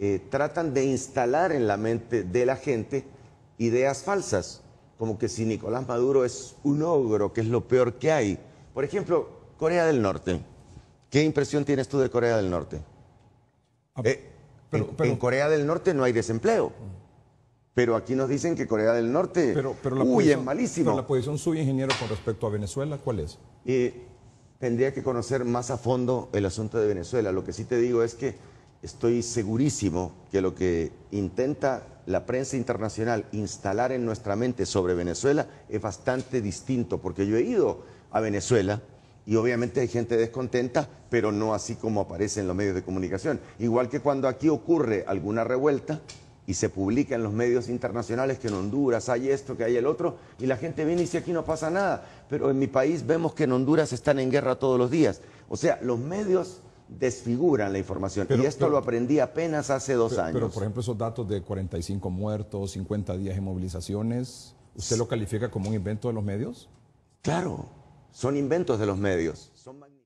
Eh, tratan de instalar en la mente de la gente ideas falsas, como que si Nicolás Maduro es un ogro, que es lo peor que hay. Por ejemplo, Corea del Norte. ¿Qué impresión tienes tú de Corea del Norte? Ah, eh, en, Corea del Norte no hay desempleo. Pero aquí nos dicen que Corea del Norte pero, malísimo. la posición suya, ingeniero, con respecto a Venezuela, ¿cuál es? Eh, tendría que conocer más a fondo el asunto de Venezuela. Lo que sí te digo es que estoy segurísimo que lo que intenta la prensa internacional instalar en nuestra mente sobre Venezuela es bastante distinto, porque yo he ido a Venezuela y obviamente hay gente descontenta, pero no así como aparece en los medios de comunicación. Igual que cuando aquí ocurre alguna revuelta y se publica en los medios internacionales que en Honduras hay esto, que hay el otro, y la gente viene y dice aquí no pasa nada, pero en mi país vemos que en Honduras están en guerra todos los días. O sea, los medios desfiguran la información. y esto lo aprendí apenas hace dos años. Pero, por ejemplo, esos datos de 45 muertos, 50 días de movilizaciones, ¿usted lo califica como un invento de los medios? Claro, son inventos de los medios. Son